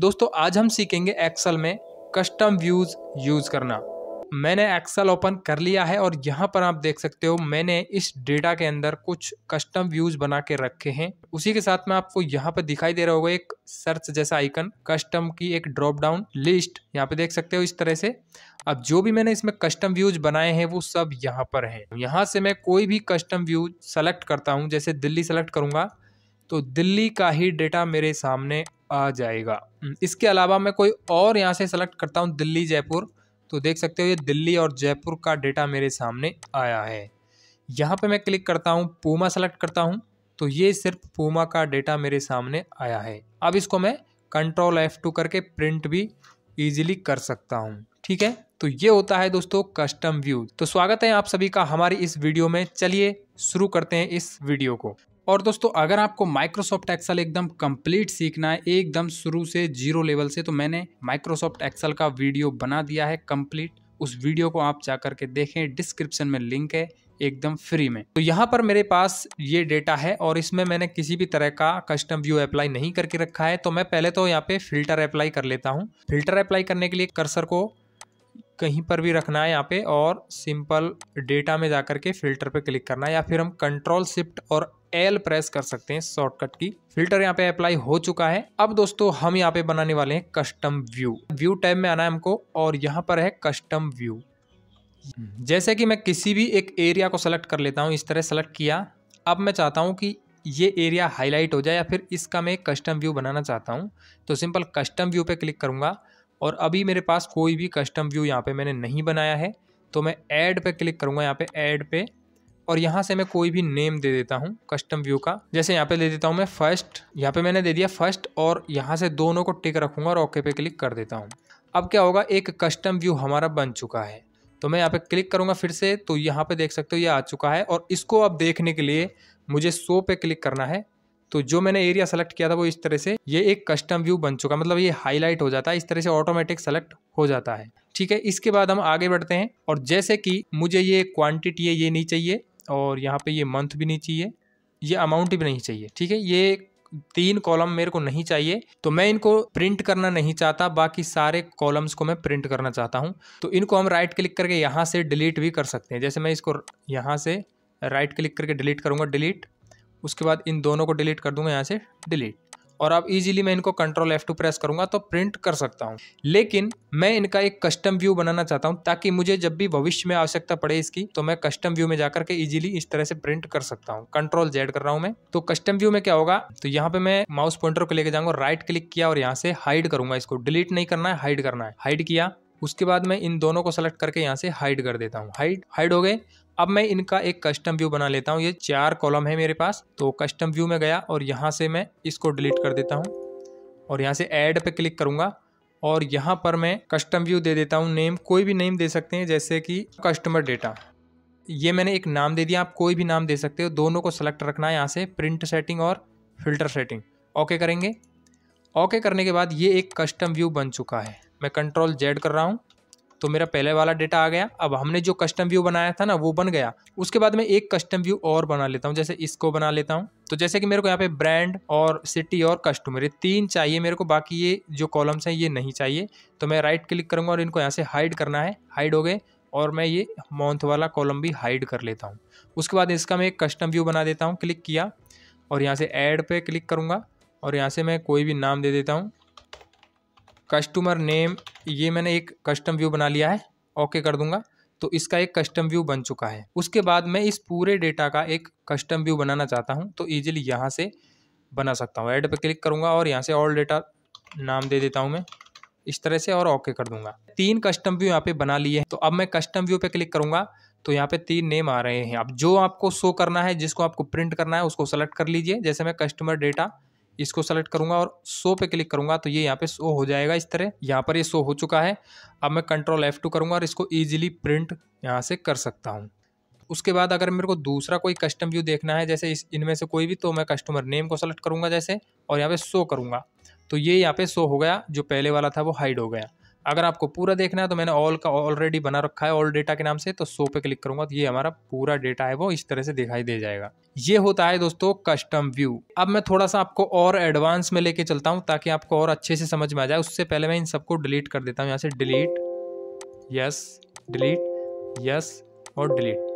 दोस्तों आज हम सीखेंगे एक्सल में कस्टम व्यूज़ यूज़ करना मैंने एक्सल ओपन कर लिया है और यहाँ पर आप देख सकते हो मैंने इस डेटा के अंदर कुछ कस्टम व्यूज़ बना के रखे हैं उसी के साथ में आपको यहाँ पर दिखाई दे रहा होगा एक सर्च जैसा आइकन कस्टम की एक ड्रॉप डाउन लिस्ट यहाँ पे देख सकते हो इस तरह से अब जो भी मैंने इसमें कस्टम व्यूज बनाए हैं वो सब यहाँ पर है यहाँ से मैं कोई भी कस्टम व्यूज सेलेक्ट करता हूँ जैसे दिल्ली सेलेक्ट करूंगा तो दिल्ली का ही डेटा मेरे सामने आ जाएगा हम्म, इसके अलावा मैं कोई और यहाँ से सेलेक्ट करता हूँ दिल्ली जयपुर तो देख सकते हो ये दिल्ली और जयपुर का डेटा मेरे सामने आया है यहाँ पे मैं क्लिक करता हूँ पूमा सेलेक्ट करता हूँ तो ये सिर्फ पूमा का डेटा मेरे सामने आया है अब इसको मैं कंट्रोल एफ़ टू करके प्रिंट भी ईजिली कर सकता हूँ ठीक है तो ये होता है दोस्तों कस्टम व्यू तो स्वागत है आप सभी का हमारी इस वीडियो में चलिए शुरू करते हैं इस वीडियो को और दोस्तों अगर आपको माइक्रोसॉफ्ट एक्सल एकदम कंप्लीट सीखना है एकदम शुरू से जीरो लेवल से तो मैंने माइक्रोसॉफ्ट एक्सल का वीडियो बना दिया है कंप्लीट उस वीडियो को आप जा करके देखें डिस्क्रिप्शन में लिंक है एकदम फ्री में तो यहाँ पर मेरे पास ये डेटा है और इसमें मैंने किसी भी तरह का कस्टम व्यू अप्लाई नहीं करके रखा है तो मैं पहले तो यहाँ पे फिल्टर अप्लाई कर लेता हूँ फिल्टर अप्लाई करने के लिए कर्सर को कहीं पर भी रखना है यहाँ पे और सिंपल डेटा में जाकर के फिल्टर पे क्लिक करना है या फिर हम कंट्रोल शिफ्ट और एल प्रेस कर सकते हैं शॉर्टकट की फिल्टर यहाँ पे अप्लाई हो चुका है अब दोस्तों हम यहाँ पे बनाने वाले हैं कस्टम व्यू व्यू टाइप में आना है हमको और यहाँ पर है कस्टम व्यू जैसे कि मैं किसी भी एक एरिया को सेलेक्ट कर लेता हूँ इस तरह सेलेक्ट किया अब मैं चाहता हूँ कि ये एरिया हाईलाइट हो जाए या फिर इसका मैं कस्टम व्यू बनाना चाहता हूँ तो सिंपल कस्टम व्यू पे क्लिक करूँगा और अभी मेरे पास कोई भी कस्टम व्यू यहाँ पे मैंने नहीं बनाया है तो मैं ऐड पे क्लिक करूँगा यहाँ पे ऐड पे और यहाँ से मैं कोई भी नेम दे देता हूँ कस्टम व्यू का जैसे यहाँ पे दे देता हूँ मैं फर्स्ट यहाँ पे मैंने दे दिया फर्स्ट और यहाँ से दोनों को टिक रखूँगा और ओके पे क्लिक कर देता हूँ अब क्या होगा एक कस्टम व्यू हमारा बन चुका है तो मैं यहाँ पर क्लिक करूँगा फिर से तो यहाँ पर देख सकते हो ये आ चुका है और इसको अब देखने के लिए मुझे सो पे क्लिक करना है तो जो मैंने एरिया सेलेक्ट किया था वो इस तरह से ये एक कस्टम व्यू बन चुका मतलब ये हाईलाइट हो जाता है इस तरह से ऑटोमेटिक सेलेक्ट हो जाता है ठीक है इसके बाद हम आगे बढ़ते हैं और जैसे कि मुझे ये क्वांटिटी है ये नहीं चाहिए और यहाँ पे ये मंथ भी नहीं चाहिए ये अमाउंट भी नहीं चाहिए ठीक है ये तीन कॉलम मेरे को नहीं चाहिए तो मैं इनको प्रिंट करना नहीं चाहता बाकी सारे कॉलम्स को मैं प्रिंट करना चाहता हूँ तो इनको हम राइट क्लिक करके यहाँ से डिलीट भी कर सकते हैं जैसे मैं इसको यहाँ से राइट क्लिक करके डिलीट करूँगा डिलीट उसके बाद इन दोनों को डिलीट कर दूंगा यहाँ से डिलीट और आप इजीली मैं इनको कंट्रोल टू प्रेस करूंगा तो प्रिंट कर सकता हूँ लेकिन मैं इनका एक कस्टम व्यू बनाना चाहता हूँ ताकि मुझे जब भी भविष्य में आवश्यकता पड़े इसकी तो मैं कस्टम व्यू में जाकर के इजीली इस तरह से प्रिंट कर सकता हूँ कंट्रोल जेड कर रहा हूँ मैं तो कस्टम व्यू में क्या होगा तो यहाँ पे मैं माउस पॉइंटर को लेकर जाऊंगा राइट क्लिक किया और यहाँ से हाइड करूंगा इसको डिलीट नहीं करना है हाइड करना है हाइड किया उसके बाद मैं इन दोनों को सेलेक्ट करके यहाँ से हाइड कर देता हूँ हाइड हाइड हो गए अब मैं इनका एक कस्टम व्यू बना लेता हूँ ये चार कॉलम है मेरे पास तो कस्टम व्यू में गया और यहाँ से मैं इसको डिलीट कर देता हूँ और यहाँ से ऐड पे क्लिक करूँगा और यहाँ पर मैं कस्टम व्यू दे देता हूँ नेम कोई भी नेम दे सकते हैं जैसे कि कस्टमर डेटा ये मैंने एक नाम दे दिया आप कोई भी नाम दे सकते हो दोनों को सेलेक्ट रखना है यहाँ से प्रिंट सेटिंग और फिल्टर सेटिंग ओके करेंगे ओके करने के बाद ये एक कस्टम व्यू बन चुका है मैं कंट्रोल जेड कर रहा हूँ तो मेरा पहले वाला डेटा आ गया अब हमने जो कस्टम व्यू बनाया था ना वो बन गया उसके बाद मैं एक कस्टम व्यू और बना लेता हूँ जैसे इसको बना लेता हूँ तो जैसे कि मेरे को यहाँ पे ब्रांड और सिटी और कस्टमर ये तीन चाहिए मेरे को बाकी ये जो कॉलम्स हैं ये नहीं चाहिए तो मैं राइट क्लिक करूँगा और इनको यहाँ से हाइड करना है हाइड हो गए और मैं ये मंथ वाला कॉलम भी हाइड कर लेता हूँ उसके बाद इसका मैं एक कस्टम व्यू बना देता हूँ क्लिक किया और यहाँ से ऐड पे क्लिक करूँगा और यहाँ से मैं कोई भी नाम दे देता हूँ कस्टमर नेम ये मैंने एक कस्टम व्यू बना लिया है ओके कर दूंगा तो इसका एक कस्टम व्यू बन चुका है उसके बाद मैं इस पूरे डेटा का एक कस्टम व्यू बनाना चाहता हूँ तो ईजिली यहाँ से बना सकता हूँ ऐड पर क्लिक करूँगा और यहाँ से ऑल डेटा नाम दे देता हूँ मैं इस तरह से और ओके कर दूंगा तीन कस्टम व्यू यहाँ पे बना लिए हैं तो अब मैं कस्टम व्यू पे क्लिक करूंगा तो यहाँ पे तीन नेम आ रहे हैं अब जो आपको शो करना है जिसको आपको प्रिंट करना है उसको सेलेक्ट कर लीजिए जैसे मैं कस्टमर डेटा इसको सेलेक्ट करूँगा और शो पे क्लिक करूँगा तो ये यहाँ पे शो हो जाएगा इस तरह यहाँ पर ये शो हो चुका है अब मैं कंट्रोल एफ़ टू करूँगा और इसको ईजिली प्रिंट यहाँ से कर सकता हूँ उसके बाद अगर मेरे को दूसरा कोई कस्टम व्यू देखना है जैसे इस इनमें से कोई भी तो मैं कस्टमर नेम को सेलेक्ट करूँगा जैसे और यहाँ पर शो करूँगा तो ये यहाँ पर शो हो गया जो पहले वाला था वो हाइड हो गया अगर आपको पूरा देखना है तो मैंने ऑल का ऑलरेडी बना रखा है ऑल डेटा के नाम से तो सो पे क्लिक करूंगा तो ये हमारा पूरा डेटा है वो इस तरह से दिखाई दे जाएगा ये होता है दोस्तों कस्टम व्यू अब मैं थोड़ा सा आपको और एडवांस में लेके चलता हूँ ताकि आपको और अच्छे से समझ में आ जाए उससे पहले मैं इन सबको डिलीट कर देता हूँ यहाँ से डिलीट यस डिलीट यस और डिलीट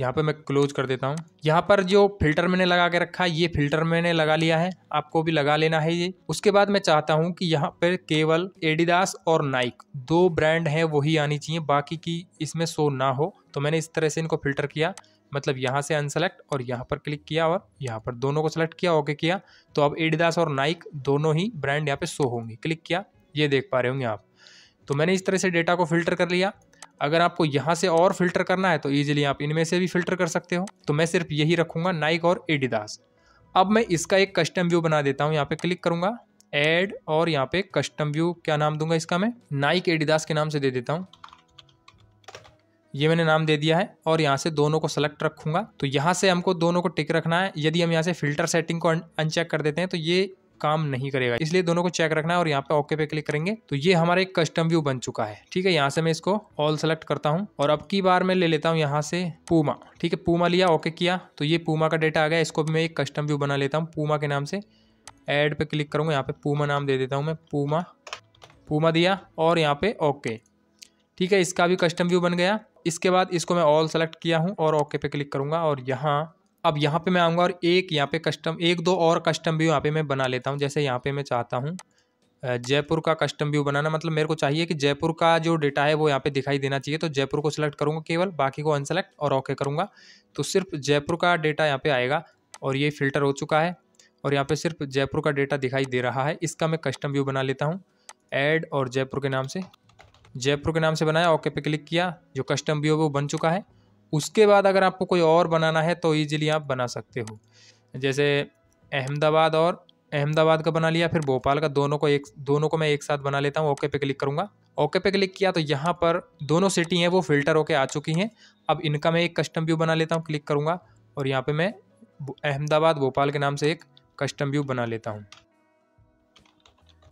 यहाँ पे मैं क्लोज कर देता हूँ यहाँ पर जो फिल्टर मैंने लगा के रखा है ये फिल्टर मैंने लगा लिया है आपको भी लगा लेना है ये उसके बाद मैं चाहता हूँ कि यहाँ पर केवल एडिडास और नाइक दो ब्रांड हैं वही आनी चाहिए बाकी की इसमें शो ना हो तो मैंने इस तरह से इनको फिल्टर किया मतलब यहाँ से अनसेलेक्ट और यहाँ पर क्लिक किया और यहाँ पर दोनों को सेलेक्ट किया ओके किया तो अब एडिडास और नाइक दोनों ही ब्रांड यहाँ पर शो होंगे क्लिक किया ये देख पा रहे होंगे आप तो मैंने इस तरह से डेटा को फिल्टर कर लिया अगर आपको यहाँ से और फिल्टर करना है तो ईजिली आप इनमें से भी फिल्टर कर सकते हो तो मैं सिर्फ यही रखूँगा नाइक और एडिदास अब मैं इसका एक कस्टम व्यू बना देता हूँ यहाँ पे क्लिक करूँगा एड और यहाँ पे कस्टम व्यू क्या नाम दूंगा इसका मैं नाइक एडिदास के नाम से दे देता हूँ ये मैंने नाम दे दिया है और यहाँ से दोनों को सेलेक्ट रखूँगा तो यहाँ से हमको दोनों को टिक रखना है यदि हम यहाँ से फिल्टर सेटिंग को अनचेक कर देते हैं तो ये काम नहीं करेगा इसलिए दोनों को चेक रखना है और यहाँ पे ओके पे क्लिक करेंगे तो ये हमारा एक कस्टम व्यू बन चुका है ठीक है यहाँ से मैं इसको ऑल सेलेक्ट करता हूँ और अब की बार मैं ले लेता हूँ यहाँ से पूमा ठीक है पूमा लिया ओके किया तो ये पूमा का डेटा आ गया इसको भी मैं एक कस्टम व्यू बना लेता हूँ पूमा के नाम से एड पर क्लिक करूँगा यहाँ पर पूमा नाम दे देता हूँ मैं पूमा पूमा दिया और यहाँ पर ओके ठीक है इसका भी कस्टम व्यू बन गया इसके बाद इसको मैं ऑल सेलेक्ट किया हूँ और ओके पे क्लिक करूँगा और यहाँ अब यहाँ पे मैं आऊँगा और एक यहाँ पे कस्टम एक दो और कस्टम व्यू यहाँ पे मैं बना लेता हूँ जैसे यहाँ पे मैं चाहता हूँ जयपुर का कस्टम व्यू बनाना मतलब मेरे को चाहिए कि जयपुर का जो डेटा है वो यहाँ पे दिखाई देना चाहिए तो जयपुर को सिलेक्ट करूँगा केवल बाकी को अनसेलेक्ट और ओके करूँगा तो सिर्फ जयपुर का डेटा यहाँ पर आएगा और ये फिल्टर हो चुका है और यहाँ पर सिर्फ जयपुर का डेटा दिखाई दे रहा है इसका मैं कस्टम व्यू बना लेता हूँ एड और जयपुर के नाम से जयपुर के नाम से बनाया ओके पे क्लिक किया जो कस्टम व्यू है वो बन चुका है उसके बाद अगर आपको कोई और बनाना है तो ईजिली आप बना सकते हो जैसे अहमदाबाद और अहमदाबाद का बना लिया फिर भोपाल का दोनों को एक दोनों को मैं एक साथ बना लेता हूँ ओके पे क्लिक करूँगा ओके पे क्लिक किया तो यहाँ पर दोनों सिटी हैं वो फिल्टर होके आ चुकी हैं अब इनका मैं एक कस्टम व्यू बना लेता हूँ क्लिक करूँगा और यहाँ पे मैं अहमदाबाद भोपाल के नाम से एक कस्टम व्यू बना लेता हूँ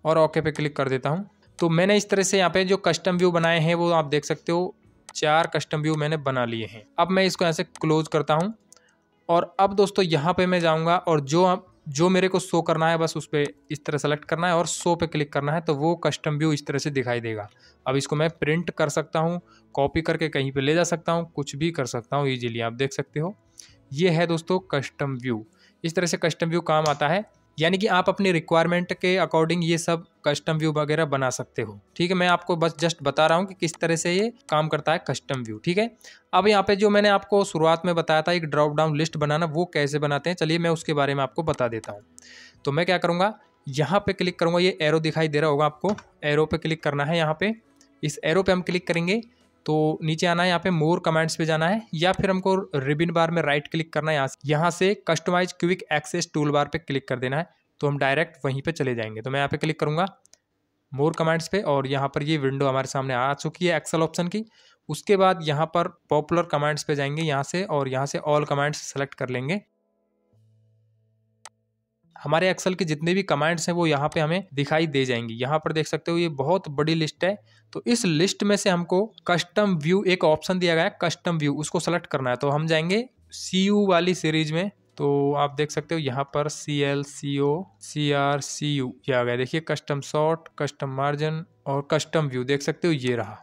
और ओके पे क्लिक कर देता हूँ तो मैंने इस तरह से यहाँ पे जो कस्टम व्यू बनाए हैं वो आप देख सकते हो चार कस्टम व्यू मैंने बना लिए हैं अब मैं इसको ऐसे क्लोज करता हूँ और अब दोस्तों यहाँ पे मैं जाऊँगा और जो अब जो मेरे को शो करना है बस उस पर इस तरह सेलेक्ट करना है और शो पे क्लिक करना है तो वो कस्टम व्यू इस तरह से दिखाई देगा अब इसको मैं प्रिंट कर सकता हूँ कॉपी करके कहीं पे ले जा सकता हूँ कुछ भी कर सकता हूँ ईजिली आप देख सकते हो ये है दोस्तों कस्टम व्यू इस तरह से कस्टम व्यू काम आता है यानी कि आप अपने रिक्वायरमेंट के अकॉर्डिंग ये सब कस्टम व्यू वगैरह बना सकते हो ठीक है मैं आपको बस जस्ट बता रहा हूँ कि किस तरह से ये काम करता है कस्टम व्यू ठीक है अब यहाँ पे जो मैंने आपको शुरुआत में बताया था एक ड्रॉप डाउन लिस्ट बनाना वो कैसे बनाते हैं चलिए मैं उसके बारे में आपको बता देता हूँ तो मैं क्या करूँगा यहाँ पर क्लिक करूँगा ये एरो दिखाई दे रहा होगा आपको एरो पर क्लिक करना है यहाँ पर इस एरो पर हम क्लिक करेंगे तो नीचे आना है यहाँ पे मोर कमांड्स पे जाना है या फिर हमको रिबिन बार में राइट क्लिक करना है यहाँ से यहाँ से customize quick access tool bar पे क्लिक कर देना है तो हम डायरेक्ट वहीं पे चले जाएंगे तो मैं यहाँ पे क्लिक करूँगा मोर कमेंट्स पे और यहाँ पर ये विंडो हमारे सामने आ चुकी है एक्सल ऑप्शन की उसके बाद यहाँ पर पॉपुलर कमांड्स पे जाएंगे यहाँ से और यहाँ से ऑल कमांड्स सेलेक्ट कर लेंगे हमारे एक्सल के जितने भी कमांड्स हैं वो यहाँ पे हमें दिखाई दे जाएंगी यहाँ पर देख सकते हो ये बहुत बड़ी लिस्ट है तो इस लिस्ट में से हमको कस्टम व्यू एक ऑप्शन दिया गया है कस्टम व्यू उसको सेलेक्ट करना है तो हम जाएंगे सी वाली सीरीज में तो आप देख सकते हो यहाँ पर C L C O C R C U ये आ गया देखिए कस्टम शॉर्ट कस्टम मार्जिन और कस्टम व्यू देख सकते हो ये रहा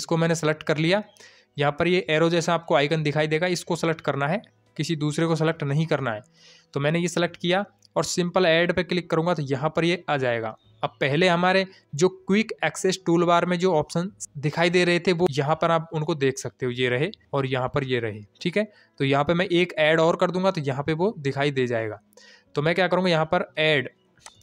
इसको मैंने सेलेक्ट कर लिया यहाँ पर ये एरो जैसा आपको आइकन दिखाई देगा इसको सेलेक्ट करना है किसी दूसरे को सेलेक्ट नहीं करना है तो मैंने ये सेलेक्ट किया और सिंपल ऐड पे क्लिक करूँगा तो यहाँ पर ये आ जाएगा अब पहले हमारे जो क्विक एक्सेस टूल बार में जो ऑप्शन दिखाई दे रहे थे वो यहाँ पर आप उनको देख सकते हो ये रहे और यहाँ पर ये रहे ठीक है तो यहाँ पर मैं एक ऐड और कर दूंगा तो यहाँ पर वो दिखाई दे जाएगा तो मैं क्या करूँगा यहाँ पर ऐड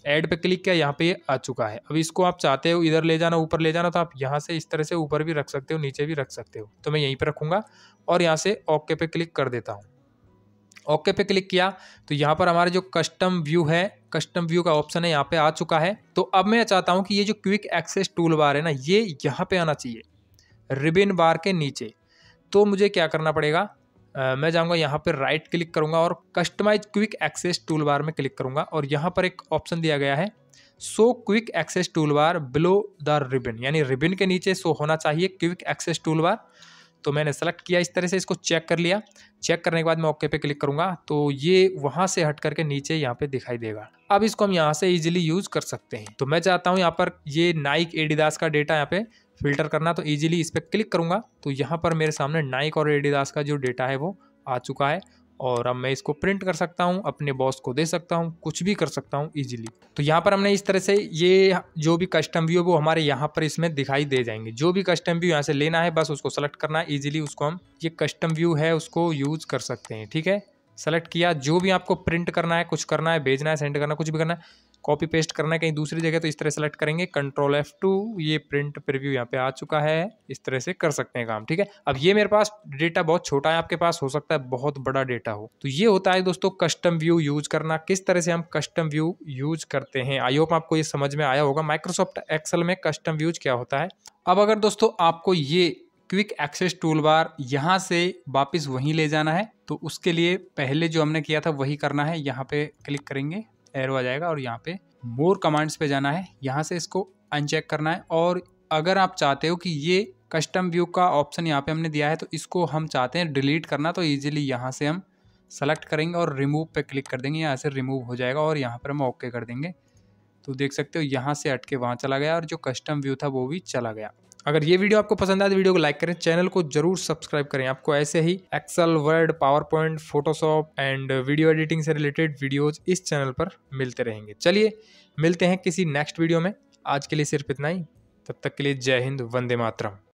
ऐड पे क्लिक किया यहाँ पे ये आ चुका है अब इसको आप चाहते हो इधर ले जाना ऊपर ले जाना तो आप यहाँ से इस तरह से ऊपर भी रख सकते हो नीचे भी रख सकते हो तो मैं यहीं पर रखूँगा और यहाँ से ओके पे क्लिक कर देता हूँ ओके पे क्लिक किया तो यहाँ पर हमारा जो कस्टम व्यू है कस्टम व्यू का ऑप्शन है यहाँ पे आ चुका है तो अब मैं चाहता हूँ कि ये जो क्विक एक्सेस टूल बार है ना ये यहाँ पे आना चाहिए रिबिन बार के नीचे तो मुझे क्या करना पड़ेगा आ, मैं जाऊँगा यहाँ पर राइट क्लिक करूँगा और customize quick access tool bar में क्लिक करूँगा और यहाँ पर एक ऑप्शन दिया गया है so quick access tool bar below the ribbon यानी रिबिन के नीचे सो होना चाहिए क्विक एक्सेस टूल बार तो मैंने सेलेक्ट किया इस तरह से इसको चेक कर लिया चेक करने के बाद मैं ओके पे क्लिक करूँगा तो ये वहाँ से हट करके नीचे यहाँ पे दिखाई देगा अब इसको हम यहाँ से इजीली यूज़ कर सकते हैं तो मैं चाहता हूँ यहाँ पर ये नाइक एडिदास का डेटा यहाँ पे फिल्टर करना तो ईजिली इस पर क्लिक करूँगा तो यहाँ पर मेरे सामने नाइक और एडिदास का जो डेटा है वो आ चुका है और अब मैं इसको प्रिंट कर सकता हूँ अपने बॉस को दे सकता हूँ कुछ भी कर सकता हूँ ईजिली तो यहाँ पर हमने इस तरह से ये जो भी कस्टम व्यू है वो हमारे यहाँ पर इसमें दिखाई दे जाएंगे जो भी कस्टम व्यू यहाँ से लेना है बस उसको सेलेक्ट करना है ईजिली उसको हम ये कस्टम व्यू है उसको यूज़ कर सकते हैं ठीक है सेलेक्ट किया जो भी आपको प्रिंट करना है कुछ करना है भेजना है सेंड करना है कुछ भी करना है कॉपी पेस्ट करना है कहीं दूसरी जगह तो इस तरह सेलेक्ट करेंगे कंट्रोल एफ टू ये प्रिंट प्रिव्यू यहाँ पे आ चुका है इस तरह से कर सकते हैं काम ठीक है अब ये मेरे पास डेटा बहुत छोटा है आपके पास हो सकता है बहुत बड़ा डेटा हो तो ये होता है दोस्तों कस्टम व्यू यूज करना किस तरह से हम कस्टम व्यू यूज करते हैं आई होप आपको ये समझ में आया होगा माइक्रोसॉफ्ट एक्सल में कस्टम व्यूज क्या होता है अब अगर दोस्तों आपको ये क्विक एक्सेस टूल बार यहाँ से वापस वहीं ले जाना है तो उसके लिए पहले जो हमने किया था वही करना है यहाँ पे क्लिक करेंगे एरो आ जाएगा और यहाँ पे मोर कमांड्स पे जाना है यहाँ से इसको अनचेक करना है और अगर आप चाहते हो कि ये कस्टम व्यू का ऑप्शन यहाँ पे हमने दिया है तो इसको हम चाहते हैं डिलीट करना तो ईजिली यहाँ से हम सेलेक्ट करेंगे और रिमूव पे क्लिक कर देंगे यहाँ से रिमूव हो जाएगा और यहाँ पर हम ओके कर देंगे तो देख सकते हो यहाँ से हटके वहाँ चला गया और जो कस्टम व्यू था वो भी चला गया अगर ये वीडियो आपको पसंद आए तो वीडियो को लाइक करें चैनल को जरूर सब्सक्राइब करें आपको ऐसे ही Excel Word PowerPoint Photoshop and video editing से रिलेटेड वीडियोज इस चैनल पर मिलते रहेंगे चलिए मिलते हैं किसी नेक्स्ट वीडियो में आज के लिए सिर्फ इतना ही तब तक के लिए जय हिंद वंदे मातरम